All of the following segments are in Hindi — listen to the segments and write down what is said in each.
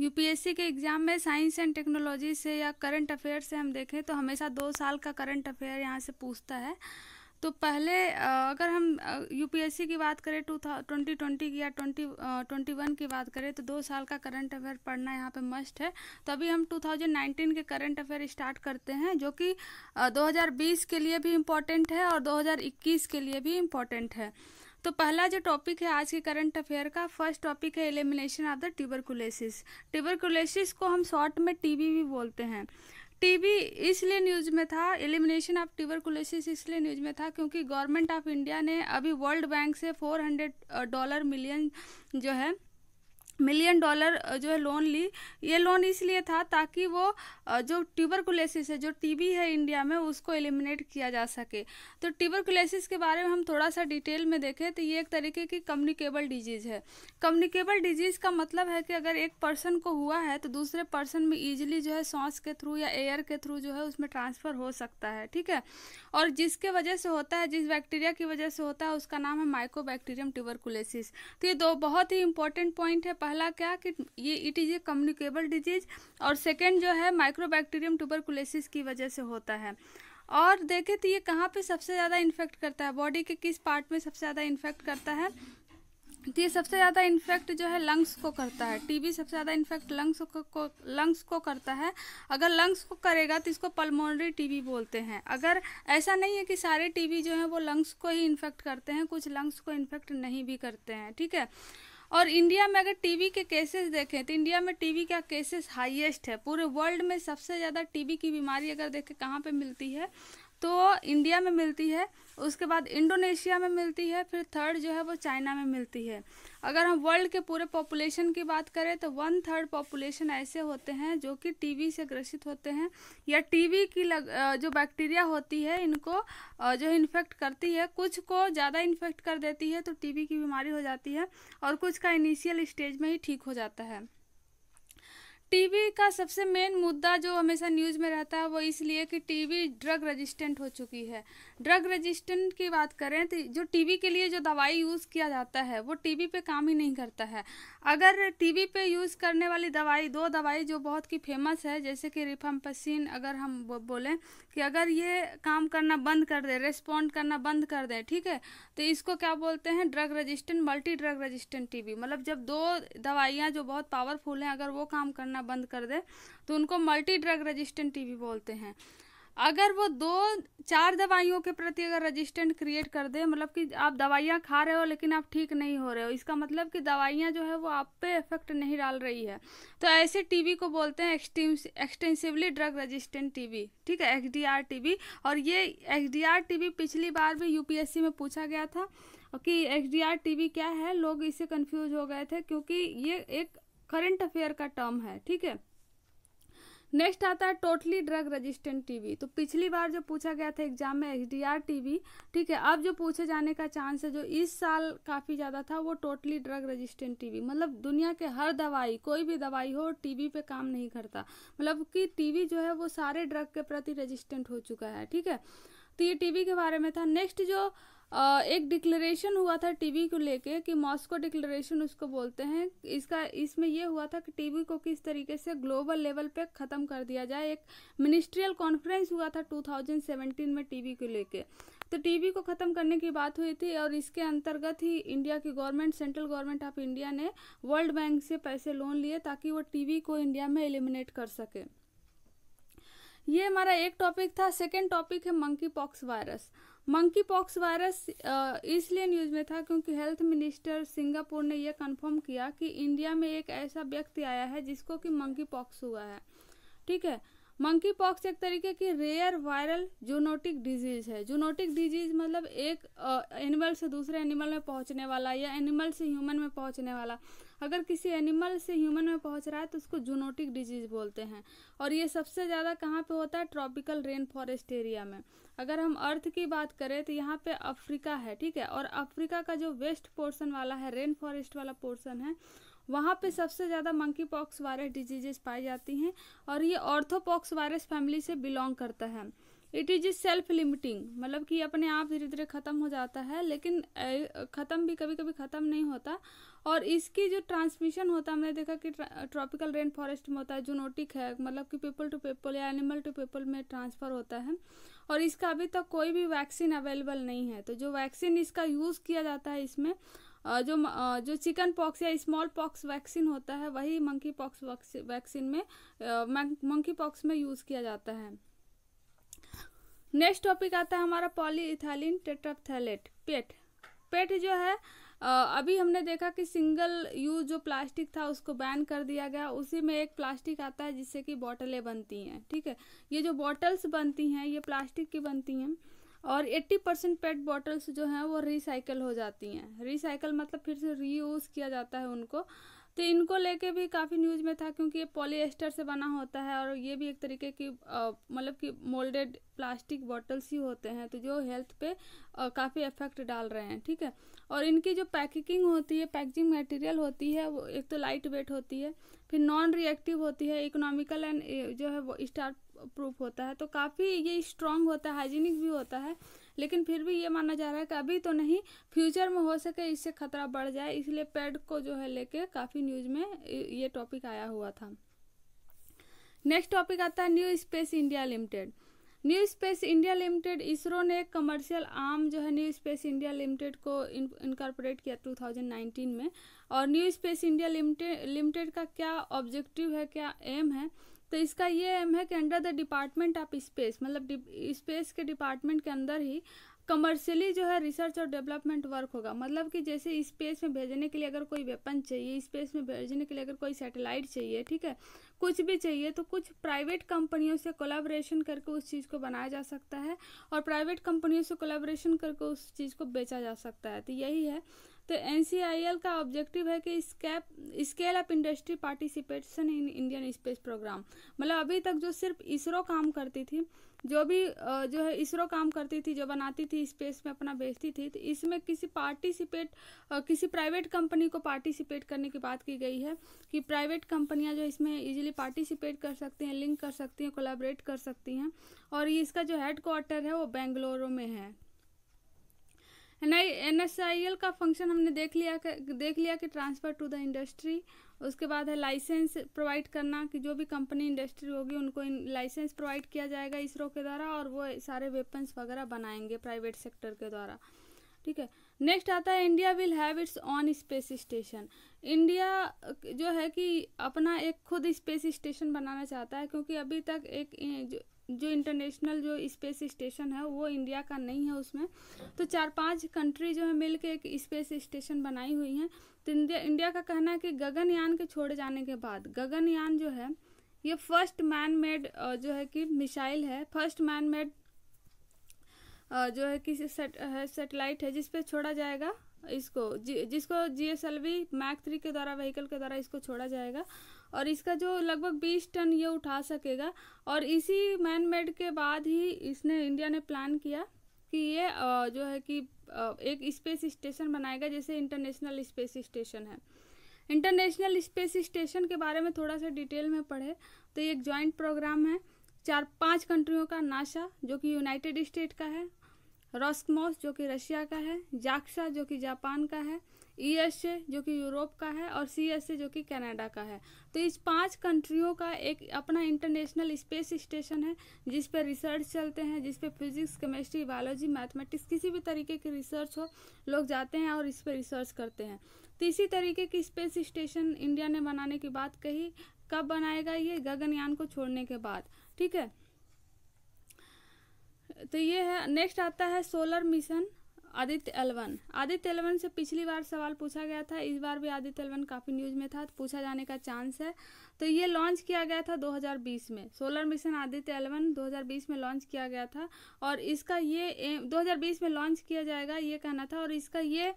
यूपीएससी के एग्ज़ाम में साइंस एंड टेक्नोलॉजी से या करंट अफेयर से हम देखें तो हमेशा दो साल का करंट अफेयर यहाँ से पूछता है तो पहले अगर हम यूपीएससी की बात करें टू था ट्वेंटी ट्वेंटी की या ट्वेंटी ट्वेंटी वन की बात करें तो दो साल का करंट अफेयर पढ़ना यहाँ पे मस्ट है तो अभी हम 2019 के करंट अफेयर स्टार्ट करते हैं जो कि 2020 के लिए भी इम्पोर्टेंट है और 2021 के लिए भी इम्पोर्टेंट है तो पहला जो टॉपिक है आज के करंट अफेयर का फर्स्ट टॉपिक है elimination of the tuberculosis tuberculosis को हम शॉर्ट में टीबी भी बोलते हैं टीबी इसलिए न्यूज़ में था एलिमिनेशन ऑफ ट्यूबरकुलेसिस इसलिए न्यूज़ में था क्योंकि गवर्नमेंट ऑफ इंडिया ने अभी वर्ल्ड बैंक से 400 डॉलर मिलियन जो है मिलियन डॉलर जो है लोन ली ये लोन इसलिए था ताकि वो जो ट्यूबरकुलेसिस है जो टीबी है इंडिया में उसको एलिमिनेट किया जा सके तो ट्यूबरकुलेसिस के बारे में हम थोड़ा सा डिटेल में देखें तो ये एक तरीके की कम्युनिकेबल डिजीज़ है कम्युनिकेबल डिजीज़ का मतलब है कि अगर एक पर्सन को हुआ है तो दूसरे पर्सन में ईजिली जो है सांस के थ्रू या एयर के थ्रू जो है उसमें ट्रांसफ़र हो सकता है ठीक है और जिसके वजह से होता है जिस बैक्टीरिया की वजह से होता है उसका नाम है माइको बैक्टीरियम तो ये दो बहुत ही इंपॉर्टेंट पॉइंट है पहला क्या कि ये it is a communicable disease और सेकेंड जो है माइक्रोबैक्टीरियम ट्यूबरकुलेसिस की वजह से होता है और देखें तो ये कहाँ पे सबसे ज़्यादा इन्फेक्ट करता है बॉडी के किस पार्ट में सबसे ज़्यादा इन्फेक्ट करता है तो ये सबसे ज़्यादा इन्फेक्ट जो है लंग्स को करता है टीबी सबसे ज़्यादा इन्फेक्ट लंग्स को, लंग्स को करता है अगर लंग्स को करेगा तो इसको पल्मोनरी टीबी बोलते हैं अगर ऐसा नहीं है कि सारे टीबी जो हैं वो लंग्स को ही इन्फेक्ट करते हैं कुछ लंग्स को इन्फेक्ट नहीं भी करते हैं ठीक है और इंडिया में अगर टीवी के केसेस देखें तो इंडिया में टीवी का केसेस हाईएस्ट है पूरे वर्ल्ड में सबसे ज़्यादा टीवी की बीमारी अगर देखें कहाँ पर मिलती है तो इंडिया में मिलती है उसके बाद इंडोनेशिया में मिलती है फिर थर्ड जो है वो चाइना में मिलती है अगर हम वर्ल्ड के पूरे पॉपुलेशन की बात करें तो वन थर्ड पॉपुलेशन ऐसे होते हैं जो कि टीवी से ग्रसित होते हैं या टीवी की लग, जो बैक्टीरिया होती है इनको जो इन्फेक्ट करती है कुछ को ज़्यादा इन्फेक्ट कर देती है तो टीबी की बीमारी हो जाती है और कुछ का इनिशियल स्टेज में ही ठीक हो जाता है टीवी का सबसे मेन मुद्दा जो हमेशा न्यूज़ में रहता है वो इसलिए कि टीवी ड्रग रेजिस्टेंट हो चुकी है ड्रग रेजिस्टेंट की बात करें तो जो टीबी के लिए जो दवाई यूज़ किया जाता है वो टीबी पे काम ही नहीं करता है अगर टीबी पे यूज़ करने वाली दवाई दो दवाई जो बहुत की फेमस है जैसे कि रिफम्पसिन अगर हम बोलें कि अगर ये काम करना बंद कर दें रेस्पॉन्ड करना बंद कर दें ठीक है तो इसको क्या बोलते हैं drug resistant multi drug resistant T मतलब जब दो दवाइयाँ जो बहुत पावरफुल हैं अगर वो काम करना बंद कर दें तो उनको मल्टी ड्रग रजिस्टेंट टी बोलते हैं अगर वो दो चार दवाइयों के प्रति अगर रेजिस्टेंट क्रिएट कर दे मतलब कि आप दवाइयाँ खा रहे हो लेकिन आप ठीक नहीं हो रहे हो इसका मतलब कि दवाइयाँ जो है वो आप पे इफेक्ट नहीं डाल रही है तो ऐसे टीबी को बोलते हैं एक्सटेंसिवली ड्रग रेजिस्टेंट टीबी ठीक है एचडीआर टीबी और ये एचडीआर टीबी पिछली बार भी यूपीएससी में पूछा गया था कि एक्सडीआर टीबी क्या है लोग इससे कन्फ्यूज हो गए थे क्योंकि ये एक करंट अफेयर का टर्म है ठीक है नेक्स्ट आता है टोटली ड्रग रेजिस्टेंट टीवी तो पिछली बार जो पूछा गया था एग्जाम में एच डी आर ठीक है अब जो पूछे जाने का चांस है जो इस साल काफ़ी ज़्यादा था वो टोटली ड्रग रेजिस्टेंट टीवी मतलब दुनिया के हर दवाई कोई भी दवाई हो टीवी पे काम नहीं करता मतलब कि टीवी जो है वो सारे ड्रग के प्रति रजिस्टेंट हो चुका है ठीक है तो ये टीबी के बारे में था नेक्स्ट जो एक डिक्लेरेशन हुआ था टीवी को लेके कि मॉस्को डिक्लेरेशन उसको बोलते हैं इसका इसमें यह हुआ था कि टीवी को किस तरीके से ग्लोबल लेवल पे ख़त्म कर दिया जाए एक मिनिस्ट्रियल कॉन्फ्रेंस हुआ था 2017 में टीवी को लेके तो टीवी को ख़त्म करने की बात हुई थी और इसके अंतर्गत ही इंडिया की government central government of India ने वर्ल्ड बैंक से पैसे लोन लिए ताकि वो टी को इंडिया में एलिमिनेट कर सके ये हमारा एक टॉपिक था सेकेंड टॉपिक है monkeypox virus monkeypox virus इसलिए न्यूज में था क्योंकि हेल्थ मिनिस्टर सिंगापुर ने यह कंफर्म किया कि इंडिया में एक ऐसा व्यक्ति आया है जिसको कि मंकी पॉक्स हुआ है ठीक है मंकी पॉक्स एक तरीके की रेयर वायरल जूनोटिक डिजीज है जूनोटिक डिजीज मतलब एक एनिमल uh, से दूसरे एनिमल में पहुंचने वाला या एनिमल से ह्यूमन में पहुंचने वाला अगर किसी एनिमल से ह्यूमन में पहुंच रहा है तो उसको जूनोटिक डिजीज़ बोलते हैं और ये सबसे ज़्यादा कहाँ पे होता है ट्रॉपिकल रेन फॉरेस्ट एरिया में अगर हम अर्थ की बात करें तो यहाँ पे अफ्रीका है ठीक है और अफ्रीका का जो वेस्ट पोर्सन वाला है रेन फॉरेस्ट वाला पोर्सन है वहाँ पे सबसे ज़्यादा मंकी पॉक्स वायरस डिजीजेस पाई जाती हैं और ये ऑर्थोपॉक्स वायरस फैमिली से बिलोंग करता है इट इज सेल्फ लिमिटिंग मतलब कि अपने आप धीरे धीरे ख़त्म हो जाता है लेकिन ख़त्म भी कभी कभी ख़त्म नहीं होता और इसकी जो ट्रांसमिशन होता है हमने देखा कि ट्रॉपिकल रेन फॉरेस्ट में होता है जूनोटिक है मतलब कि पीपल टू पीपल या एनिमल टू पीपल में ट्रांसफ़र होता है और इसका अभी तक कोई भी वैक्सीन अवेलेबल नहीं है तो जो वैक्सीन इसका यूज़ किया जाता है इसमें जो जो चिकन पॉक्स या स्मॉल पॉक्स वैक्सीन होता है वही मंकी पॉक्स वैक्सीन में मंकी पॉक्स में यूज़ किया जाता है नेक्स्ट टॉपिक आता है हमारा पॉली इथालिन पेट पेट जो है अभी हमने देखा कि सिंगल यूज जो प्लास्टिक था उसको बैन कर दिया गया उसी में एक प्लास्टिक आता है जिससे कि बॉटलें बनती हैं ठीक है ये जो बॉटल्स बनती हैं ये प्लास्टिक की बनती हैं और 80 परसेंट पेट बॉटल्स जो हैं वो रिसाइकल हो जाती हैं रिसाइकल मतलब फिर से रीयूज़ किया जाता है उनको तो इनको लेके भी काफ़ी न्यूज़ में था क्योंकि ये पॉलीएस्टर से बना होता है और ये भी एक तरीके की मतलब कि मोल्डेड प्लास्टिक बॉटल्स ही होते हैं तो जो हेल्थ पे काफ़ी इफेक्ट डाल रहे हैं ठीक है और इनकी जो पैकिंग होती है पैकेजिंग मटेरियल होती है वो एक तो लाइट वेट होती है फिर नॉन रिएक्टिव होती है इकोनॉमिकल एंड जो है वो स्टार प्रूफ होता है तो काफ़ी ये स्ट्रॉन्ग होता है हाइजीनिक भी होता है लेकिन फिर भी ये माना जा रहा है कि अभी तो नहीं फ्यूचर में हो सके इससे खतरा बढ़ जाए इसलिए पेड को जो है लेके काफ़ी न्यूज़ में ये टॉपिक आया हुआ था नेक्स्ट टॉपिक आता है new space India limited new space India limited ISRO ने एक कमर्शियल आर्म जो है न्यू स्पेस इंडिया लिमिटेड को इनकॉर्पोरेट किया 2019 में और new space India limited limited का क्या ऑब्जेक्टिव है क्या एम है तो इसका ये एम है कि under the department of space मतलब स्पेस के डिपार्टमेंट के अंदर ही कमर्शियली जो है रिसर्च और डेवलपमेंट वर्क होगा मतलब कि जैसे स्पेस में भेजने के लिए अगर कोई वेपन चाहिए स्पेस में भेजने के लिए अगर कोई सैटेलाइट चाहिए ठीक है कुछ भी चाहिए तो कुछ प्राइवेट कंपनियों से कोलाब्रेशन करके उस चीज़ को बनाया जा सकता है और प्राइवेट कंपनियों से कोलाब्रेशन करके उस चीज़ को बेचा जा सकता है तो यही है तो एन का ऑब्जेक्टिव है कि स्कैप scale up industry participation in Indian space program मतलब अभी तक जो सिर्फ इसरो काम करती थी जो भी जो है इसरो काम करती थी जो बनाती थी स्पेस में अपना बेचती थी तो इसमें किसी पार्टिसिपेट किसी प्राइवेट कंपनी को पार्टिसिपेट करने की बात की गई है कि प्राइवेट कंपनियां जो इसमें इजीली पार्टिसिपेट कर सकती हैं लिंक कर सकती हैं कोलाबरेट कर सकती हैं और ये इसका जो हेड क्वार्टर है वो बेंगलुरु में है एन एस आई एल का फंक्शन हमने देख लिया देख लिया कि ट्रांसफ़र टू द इंडस्ट्री उसके बाद है लाइसेंस प्रोवाइड करना कि जो भी कंपनी इंडस्ट्री होगी उनको लाइसेंस प्रोवाइड किया जाएगा इसरो के द्वारा और वो सारे वेपन्स वगैरह बनाएंगे प्राइवेट सेक्टर के द्वारा ठीक है नेक्स्ट आता है India will have its own space station India जो है कि अपना एक खुद स्पेस स्टेशन बनाना चाहता है क्योंकि अभी तक एक जो इंटरनेशनल जो स्पेस स्टेशन है वो इंडिया का नहीं है उसमें तो चार पांच कंट्री जो है मिलकर एक स्पेस स्टेशन बनाई हुई हैं तो इंडिया इंडिया का कहना है कि गगनयान के छोड़े जाने के बाद गगनयान जो है ये फर्स्ट मैन मेड जो है कि मिसाइल है फर्स्ट मैन मेड जो है कि सेटेलाइट है जिसपे छोड़ा जाएगा इसको जि, जिसको G S L V Mk three के द्वारा व्हीकल के द्वारा इसको छोड़ा जाएगा और इसका जो लगभग बीस टन ये उठा सकेगा और इसी मैन मेड के बाद ही इसने इंडिया ने प्लान किया कि ये जो है कि एक स्पेस स्टेशन बनाएगा जैसे इंटरनेशनल स्पेस स्टेशन है इंटरनेशनल स्पेस स्टेशन के बारे में थोड़ा सा डिटेल में पढ़े तो ये एक जॉइंट प्रोग्राम है चार पांच कंट्रियों का नाशा जो कि यूनाइटेड स्टेट का है रॉस्कमोस जो कि रशिया का है जाक्सा जो कि जापान का है ई एस ए जो कि यूरोप का है और सी एस ए जो कि कनाडा का है तो इस पांच कंट्रियों का एक अपना इंटरनेशनल स्पेस स्टेशन है जिस पर रिसर्च चलते हैं जिस पर फिजिक्स केमिस्ट्री बायोलॉजी मैथमेटिक्स किसी भी तरीके की रिसर्च हो लोग जाते हैं और इस पर रिसर्च करते हैं तो इसी तरीके की स्पेस स्टेशन इंडिया ने बनाने की बात कही कब बनाएगा ये गगनयान को छोड़ने के बाद ठीक है तो ये है नेक्स्ट आता है solar mission Aditya L one Aditya L one से पिछली बार सवाल पूछा गया था इस बार भी आदित्य एलवन काफ़ी न्यूज़ में था तो पूछा जाने का चांस है तो ये लॉन्च किया गया था 2020 में सोलर मिशन आदित्य एलवन 2020 में लॉन्च किया गया था और इसका ये एम 2020 में लॉन्च किया जाएगा ये कहना था और इसका ये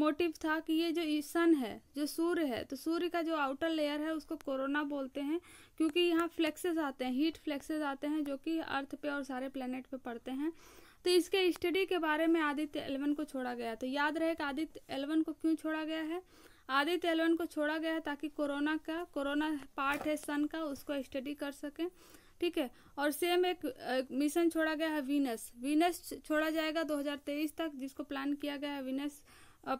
मोटिव था कि ये जो सन है जो सूर्य है तो सूर्य का जो आउटर लेयर है उसको कोरोना बोलते हैं क्योंकि यहाँ फ्लेक्सेस आते हैं हीट फ्लेक्सेस आते हैं जो कि अर्थ पे और सारे प्लानट पे पड़ते हैं तो इसके स्टडी के बारे में आदित्य एलेवन को छोड़ा गया तो याद रहे कि आदित्य एलेवन को क्यों छोड़ा गया है आदित्य एलेवन को छोड़ा गया है ताकि कोरोना का कोरोना पार्ट है सन का उसको स्टडी कर सकें ठीक है और सेम एक, एक मिशन छोड़ा गया है वीनस वीनस छोड़ा जाएगा 2023 तक जिसको प्लान किया गया है वीनस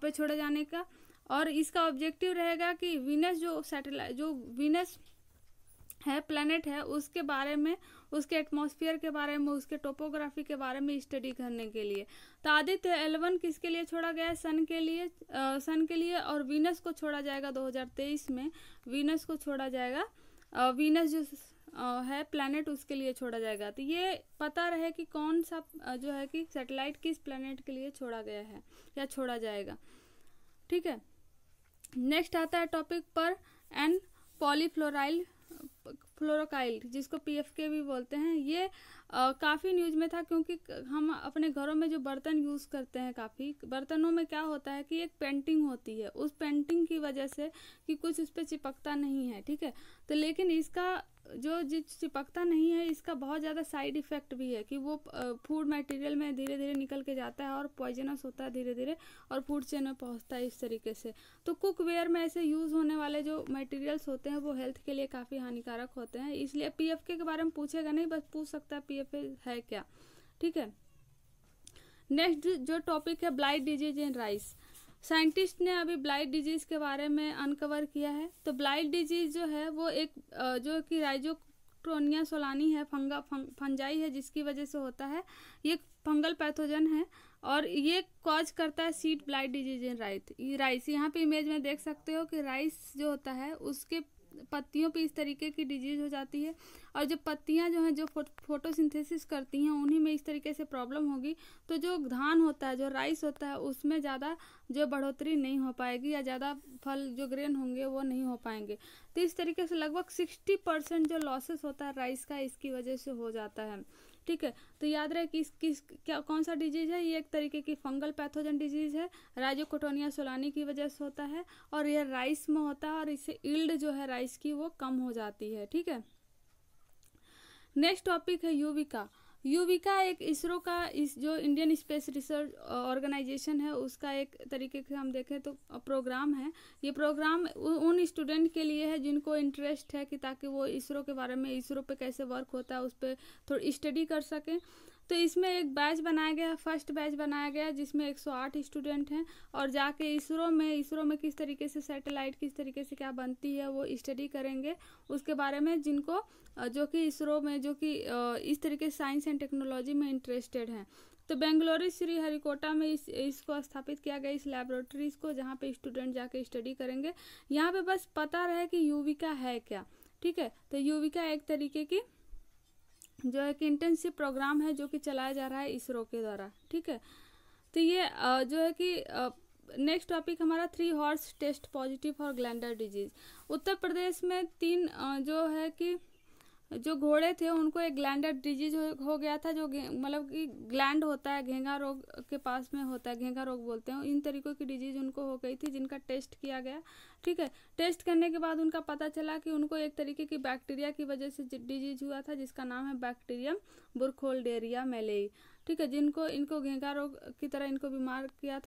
पे छोड़े जाने का और इसका ऑब्जेक्टिव रहेगा कि वीनस जो सैटेलाइट जो वीनस है प्लेनेट है उसके बारे में उसके एटमॉस्फेयर के बारे में उसके टोपोग्राफी के बारे में स्टडी करने के लिए तो आदित्य एलेवन किसके लिए छोड़ा गया है सन के लिए आ, सन के लिए और वीनस को छोड़ा जाएगा 2023 में वीनस को छोड़ा जाएगा आ, वीनस जो आ, है प्लानट उसके लिए छोड़ा जाएगा तो ये पता रहे कि कौन सा जो है कि सेटेलाइट किस प्लानट के लिए छोड़ा गया है या छोड़ा जाएगा ठीक है नेक्स्ट आता है टॉपिक पर एन पॉलीफ्लोराइल फ्लोरोकाइल जिसको पीएफके भी बोलते हैं ये काफ़ी न्यूज में था क्योंकि हम अपने घरों में जो बर्तन यूज़ करते हैं काफ़ी बर्तनों में क्या होता है कि एक पेंटिंग होती है उस पेंटिंग की वजह से कि कुछ उस पर चिपकता नहीं है ठीक है तो लेकिन इसका जो जिस चिपकता नहीं है इसका बहुत ज़्यादा साइड इफ़ेक्ट भी है कि वो फूड मटेरियल में धीरे धीरे निकल के जाता है और पॉइजनस होता है धीरे धीरे और फूड चेन में पहुंचता है इस तरीके से तो कुकवेयर में ऐसे यूज़ होने वाले जो मटेरियल्स होते हैं वो हेल्थ के लिए काफ़ी हानिकारक होते हैं इसलिए पी के बारे में पूछेगा नहीं बस पूछ सकता है पी है क्या ठीक है नेक्स्ट जो टॉपिक है blight disease in rice scientist ने अभी ब्लाइट डिजीज के बारे में अनकवर किया है तो ब्लाइट डिजीज जो है वो एक जो कि राइजोक्ट्रोनिया सोलानी है फंगा फंजाई है जिसकी वजह से होता है ये फंगल पैथोजन है और ये कॉज करता है sheath blight disease in rice rice यहाँ पे इमेज में देख सकते हो कि राइस जो होता है उसके पत्तियों पे इस तरीके की डिजीज हो जाती है और जो पत्तियां जो हैं जो फो, फोटोसिंथेसिस करती हैं उन्हीं में इस तरीके से प्रॉब्लम होगी तो जो धान होता है जो राइस होता है उसमें ज़्यादा जो बढ़ोतरी नहीं हो पाएगी या ज़्यादा फल जो ग्रेन होंगे वो नहीं हो पाएंगे तो इस तरीके से लगभग सिक्सटी परसेंट जो लॉसेस होता है राइस का इसकी वजह से हो जाता है ठीक है तो याद रहे कि किस क्या कौन सा डिजीज़ है ये एक तरीके की फंगल पैथोजन डिजीज़ है राइजोकोटोनिया सोलानी की वजह से होता है और यह राइस में होता है और इससे इल्ड जो है राइस की वो कम हो जाती है ठीक है नेक्स्ट टॉपिक है यूविका यूविका एक इसरो का इस जो इंडियन स्पेस रिसर्च ऑर्गेनाइजेशन है उसका एक तरीके से हम देखें तो प्रोग्राम है ये प्रोग्राम उन स्टूडेंट के लिए है जिनको इंटरेस्ट है कि ताकि वो इसरो के बारे में इसरो पे कैसे वर्क होता है उस पर थोड़ी स्टडी कर सकें तो इसमें एक बैच बनाया गया फर्स्ट बैच बनाया गया जिसमें 108 स्टूडेंट हैं और जाके इसरो में इसरो में किस तरीके से सैटेलाइट किस तरीके से क्या बनती है वो स्टडी करेंगे उसके बारे में जिनको जो कि इसरो में जो कि इस तरीके साइंस एंड टेक्नोलॉजी में इंटरेस्टेड हैं तो बेंगलोर श्री हरिकोटा में इस इसको स्थापित किया गया इस लेबोरेटरीज को जहाँ पे स्टूडेंट जाके स्टडी करेंगे यहाँ पे बस पता रहे कि यूविका है क्या ठीक है तो यूविका एक तरीके की जो है कि इंटर्नशिप प्रोग्राम है जो कि चलाया जा रहा है इसरो के द्वारा ठीक है तो ये जो है कि नेक्स्ट टॉपिक हमारा three horse test positive for glander disease Uttar Pradesh में तीन जो है कि जो घोड़े थे उनको एक ग्लैंडर डिजीज हो, गया था जो मतलब कि ग्लैंड होता है घेंगा रोग के पास में होता है घेंगा रोग बोलते हैं इन तरीकों की डिजीज उनको हो गई थी जिनका टेस्ट किया गया ठीक है टेस्ट करने के बाद उनका पता चला कि उनको एक तरीके की बैक्टीरिया की वजह से डिजीज हुआ था जिसका नाम है बैक्टीरियम बुरखोल्डेरिया मेले ठीक है जिनको इनको घेंगा रोग की तरह इनको बीमार किया था